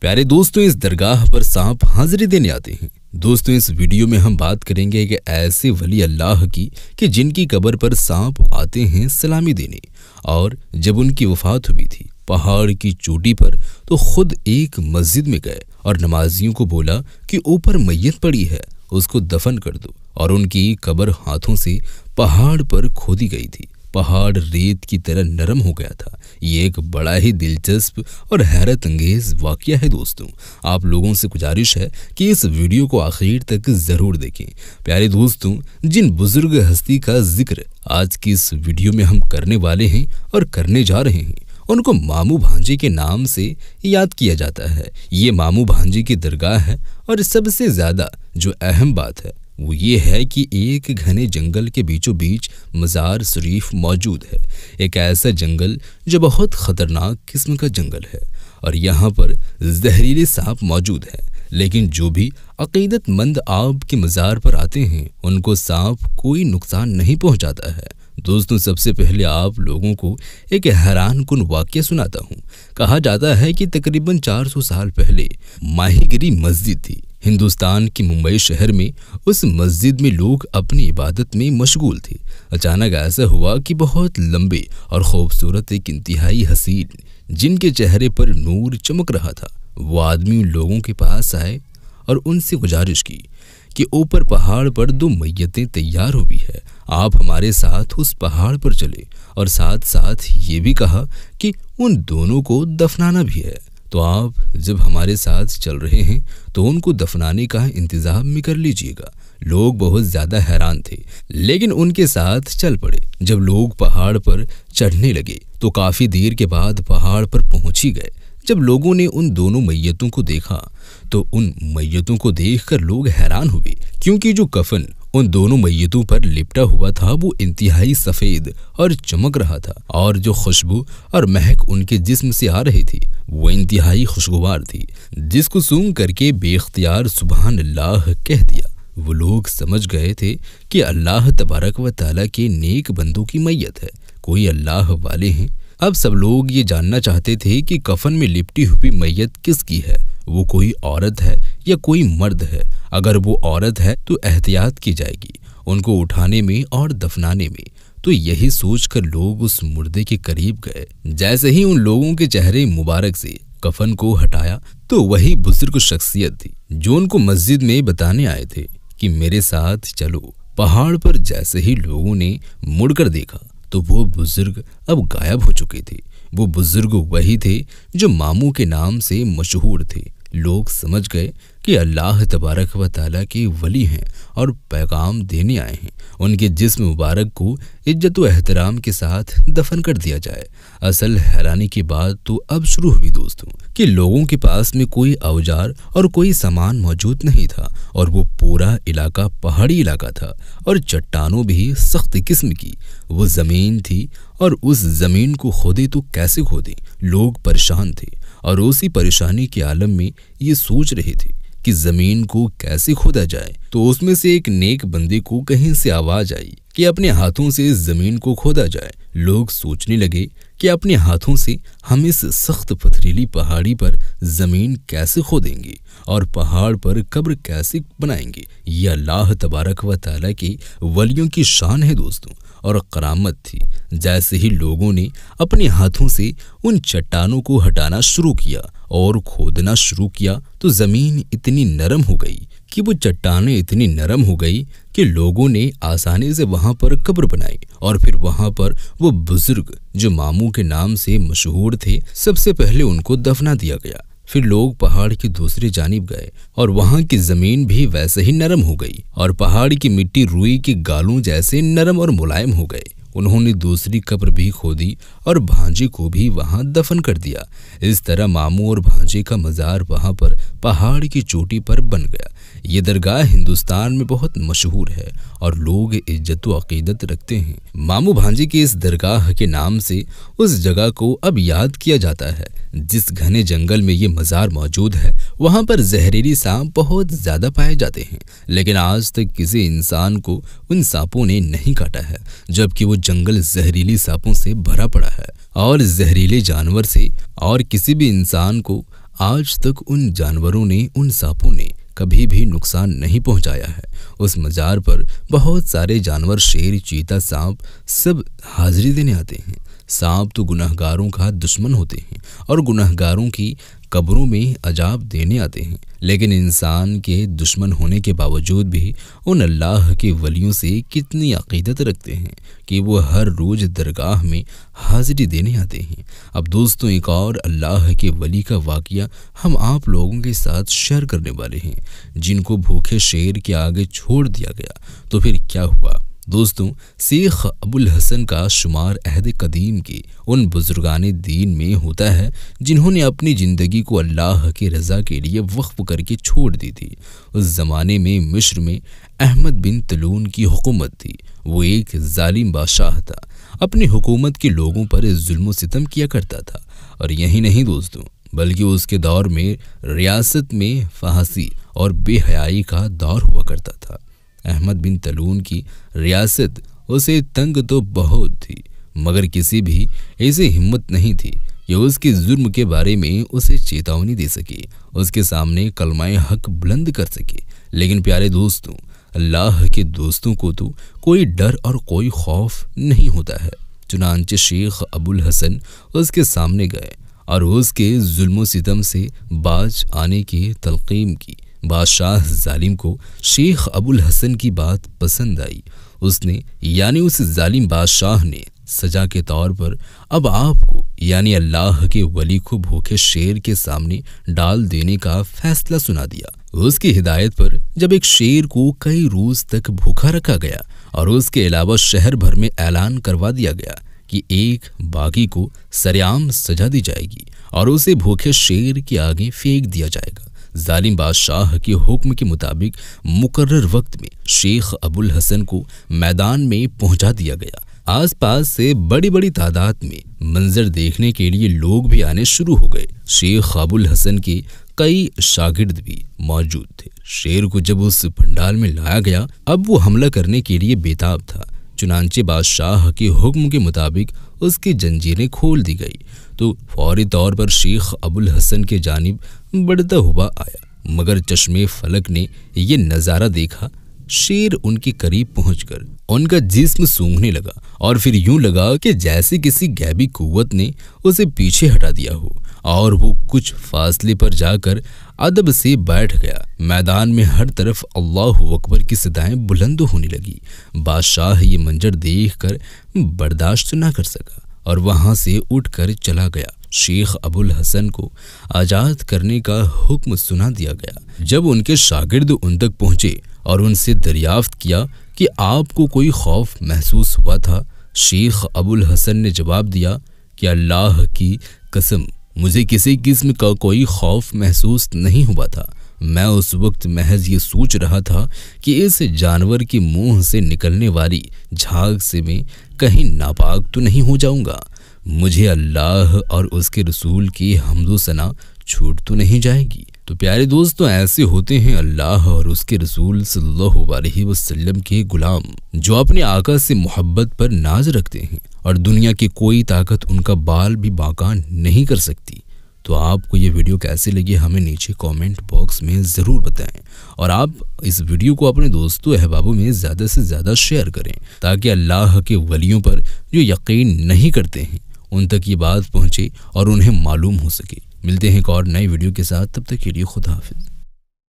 प्यारे दोस्तों इस दरगाह पर सांप हाजिरी देने आते हैं दोस्तों इस वीडियो में हम बात करेंगे कि ऐसे वली अल्लाह की कि जिनकी कबर पर सांप आते हैं सलामी देने और जब उनकी वफात हुई थी पहाड़ की चोटी पर तो खुद एक मस्जिद में गए और नमाजियों को बोला कि ऊपर मैयत पड़ी है उसको दफन कर दो और उनकी कबर हाथों से पहाड़ पर खोदी गई थी पहाड़ रेत की तरह नरम हो गया था ये एक बड़ा ही दिलचस्प और हैरत अंगेज वाक्य है दोस्तों आप लोगों से गुजारिश है कि इस वीडियो को आखिर तक ज़रूर देखें प्यारे दोस्तों जिन बुज़ुर्ग हस्ती का जिक्र आज की इस वीडियो में हम करने वाले हैं और करने जा रहे हैं उनको मामू भांजे के नाम से याद किया जाता है ये मामू भांजे की दरगाह है और सबसे ज़्यादा जो अहम बात है वो ये है कि एक घने जंगल के बीचों बीच मज़ार शरीफ मौजूद है एक ऐसा जंगल जो बहुत ख़तरनाक किस्म का जंगल है और यहाँ पर जहरीले सांप मौजूद हैं लेकिन जो भी अकीदतमंद आप के मज़ार पर आते हैं उनको सांप कोई नुकसान नहीं पहुँचाता है दोस्तों सबसे पहले आप लोगों को एक हैरान कन वाक्य सुनाता हूँ कहा जाता है कि तकरीबन 400 साल पहले माहिगिरी मस्जिद थी हिंदुस्तान की मुंबई शहर में उस मस्जिद में लोग अपनी इबादत में मशगूल थे अचानक ऐसा हुआ कि बहुत लंबे और खूबसूरत एक इंतहाई हसीन जिनके चेहरे पर नूर चमक रहा था वो आदमी लोगों के पास आए और उनसे गुजारिश की कि ऊपर पहाड़ पर दो मैयतें तैयार हुई है आप हमारे साथ उस पहाड़ पर चले और साथ साथ ये भी कहा कि उन दोनों को दफनाना भी है तो आप जब हमारे साथ चल रहे हैं तो उनको दफनाने का इंतजाम भी कर लीजिएगा लोग बहुत ज्यादा हैरान थे लेकिन उनके साथ चल पड़े जब लोग पहाड़ पर चढ़ने लगे तो काफी देर के बाद पहाड़ पर पहुंच ही गए जब लोगों ने उन दोनों मैयतों को देखा तो उन मैयतों को देखकर लोग हैरान हुए क्योंकि जो कफन उन दोनों मैयतों पर लिपटा हुआ था वो इंतहाई सफेद और चमक रहा था और जो खुशबू और महक उनके जिस्म से आ रही थी वो इंतहाई खुशगवार थी जिसको सूंघ करके बेख्तियार सुबहान अल्लाह कह दिया वो लोग समझ गए थे कि अल्लाह तबारक व ताला के नेक बंदों की मैयत है कोई अल्लाह वाले हैं अब सब लोग ये जानना चाहते थे कि कफन में लिपटी हुई मैयत किसकी है वो कोई औरत है या कोई मर्द है अगर वो औरत है तो एहतियात की जाएगी उनको उठाने में और दफनाने में तो यही सोचकर लोग उस मुर्दे के करीब गए जैसे ही उन लोगों के चेहरे मुबारक से कफन को हटाया तो वही बुजुर्ग शख्सियत थी जो उनको मस्जिद में बताने आए थे कि मेरे साथ चलो पहाड़ पर जैसे ही लोगों ने मुड़कर देखा तो वो बुजुर्ग अब गायब हो चुके थे वो बुजुर्ग वही थे जो मामू के नाम से मशहूर थे लोग समझ गए कि अल्लाह तबारक व ताली के वली हैं और पैगाम देने आए हैं उनके जिस्म मुबारक को इज्जत व एहतराम के साथ दफन कर दिया जाए असल हैरानी की बात तो अब शुरू हुई दोस्तों कि लोगों के पास में कोई औजार और कोई सामान मौजूद नहीं था और वो पूरा इलाका पहाड़ी इलाका था और चट्टानों भी सख्त किस्म की वो ज़मीन थी और उस ज़मीन को खोदे तो कैसे खोदे लोग परेशान थे और उसी परेशानी के आलम में ये सोच रहे थे कि जमीन को कैसे खोदा जाए तो उसमें से एक नेक बंदे को कहीं से आवाज आई कि अपने हाथों से जमीन को खोदा जाए लोग सोचने लगे कि अपने हाथों से हम इस सख्त पथरीली पहाड़ी पर जमीन कैसे खोदेंगे और पहाड़ पर कब्र कैसे बनाएंगे यह अल्लाह तबारक व ताला के वलियों की शान है दोस्तों और करामत थी जैसे ही लोगों ने अपने हाथों से उन चट्टानों को हटाना शुरू किया और खोदना शुरू किया तो ज़मीन इतनी नरम हो गई कि वो चट्टानें इतनी नरम हो गई कि लोगों ने आसानी से वहाँ पर कब्र बनाई और फिर वहाँ पर वो बुज़ुर्ग जो मामू के नाम से मशहूर थे सबसे पहले उनको दफना दिया गया फिर लोग पहाड़ की दूसरी जानब गए और वहाँ की जमीन भी वैसे ही नरम हो गई और पहाड़ की मिट्टी रुई की गालों जैसे नरम और मुलायम हो गए उन्होंने दूसरी कब्र भी खोदी और भांजे को भी वहां दफन कर दिया इस तरह मामू और भांजे का मज़ार वहां पर पहाड़ की चोटी पर बन गया ये दरगाह हिंदुस्तान में बहुत मशहूर है और लोग इज्जत अकीदत रखते हैं मामू भांजे के इस दरगाह के नाम से उस जगह को अब याद किया जाता है जिस घने जंगल में ये मज़ार मौजूद है वहाँ पर जहरीली सांप बहुत ज़्यादा पाए जाते हैं लेकिन आज तक किसी इंसान को उन सांपों ने नहीं काटा है जबकि वो जंगल जहरीले सांपों से भरा पड़ा है और जहरीले जानवर से और किसी भी इंसान को आज तक उन जानवरों ने उन सांपों ने कभी भी नुकसान नहीं पहुंचाया है उस मज़ार पर बहुत सारे जानवर शेर चीता सांप सब हाजिरी देने आते हैं सांप तो गुनाहगारों का दुश्मन होते हैं और गुनाहगारों की कब्रों में अजाब देने आते हैं लेकिन इंसान के दुश्मन होने के बावजूद भी उन अल्लाह के वलियों से कितनी अकीदत रखते हैं कि वो हर रोज़ दरगाह में हाजिरी देने आते हैं अब दोस्तों एक और अल्लाह के वली का वाक़ हम आप लोगों के साथ शेयर करने वाले हैं जिनको भूखे शेर के आगे छोड़ दिया गया तो फिर क्या हुआ दोस्तों शेख अबुल हसन का शुमार अहद कदीम के उन बुजुर्गान दीन में होता है जिन्होंने अपनी ज़िंदगी को अल्लाह के रज़ा के लिए वक्फ करके छोड़ दी थी उस ज़माने में मिस्र में अहमद बिन तलून की हुकूमत थी वो एक जालिम बादशाह था अपनी हुकूमत के लोगों पर जुल्म सितम किया करता था और यही नहीं दोस्तों बल्कि उसके दौर में रियासत में फांसी और बेहयाई का दौर हुआ करता था अहमद बिन तलून की रियासत उसे तंग तो बहुत थी मगर किसी भी ऐसी हिम्मत नहीं थी कि उसके जुर्म के बारे में उसे चेतावनी दे सके उसके सामने कलमाए हक बुलंद कर सके लेकिन प्यारे दोस्तों अल्लाह के दोस्तों को तो कोई डर और कोई खौफ नहीं होता है चुनानचे शेख अबुल हसन उसके सामने गए और उसके जुल्म सितम से बाज आने की तलकीम की बादशाह जालिम को शेख अबुल हसन की बात पसंद आई उसने यानी उस जालिम बादशाह ने सजा के तौर पर अब आपको यानी अल्लाह के वली को भूखे शेर के सामने डाल देने का फैसला सुना दिया उसकी हिदायत पर जब एक शेर को कई रोज तक भूखा रखा गया और उसके अलावा शहर भर में ऐलान करवा दिया गया कि एक बागी को सरेआम सजा दी जाएगी और उसे भूखे शेर के आगे फेंक दिया जाएगा जालिम बादशाह के हुक्म के मुताबिक मुकर्र वक्त में शेख अबुल हसन को मैदान में पहुंचा दिया गया आसपास से बड़ी बड़ी तादाद में मंजर देखने के लिए लोग भी आने शुरू हो गए शेख अबुल हसन के कई शागिर्द भी मौजूद थे शेर को जब उस पंडाल में लाया गया अब वो हमला करने के लिए बेताब था चुनाचे बादशाह के हुक्म के मुताबिक उसकी जंजीरें खोल दी गई तो फौरी तौर पर शेख अबुल हसन के जानब बढ़ता हुआ आया मगर चश्मे फलक ने ये नज़ारा देखा शेर उनके करीब पहुंचकर उनका जिस्म सूंघने लगा और फिर यूं लगा कि जैसे किसी गैबी कुत ने उसे पीछे हटा दिया हो और वो कुछ फासले पर जाकर अदब से बैठ गया मैदान में हर तरफ अल्लाह अकबर की सदाएं बुलंद होने लगी बादशाह ये मंजर देखकर बर्दाश्त ना कर सका और वहां से उठकर चला गया शेख अबुल हसन को आज़ाद करने का हुक्म सुना दिया गया जब उनके शागिर्द उन तक पहुँचे और उनसे दरियाफ्त किया कि आपको कोई खौफ महसूस हुआ था शेख अबुल हसन ने जवाब दिया कि अल्लाह की कसम मुझे किसी किस्म का कोई खौफ महसूस नहीं हुआ था मैं उस वक्त महज ये सोच रहा था कि इस जानवर के मुंह से निकलने वाली झाग से मैं कहीं नापाक तो नहीं हो जाऊंगा मुझे अल्लाह और उसके रसूल की हमदोसना छूट तो नहीं जाएगी तो प्यारे दोस्तों तो ऐसे होते हैं अल्लाह और उसके रसूल वसल्लम के गुलाम जो अपने आका से मोहब्बत पर नाज रखते हैं और दुनिया की कोई ताकत उनका बाल भी बाका नहीं कर सकती तो आपको ये वीडियो कैसे लगी हमें नीचे कमेंट बॉक्स में ज़रूर बताएं और आप इस वीडियो को अपने दोस्तों अहबाबों में ज़्यादा से ज़्यादा शेयर करें ताकि अल्लाह के वलियों पर जो यकीन नहीं करते हैं उन तक ये बात पहुँचे और उन्हें मालूम हो सके मिलते हैं एक और नए वीडियो के साथ तब तक के लिए खुदा हाफिज़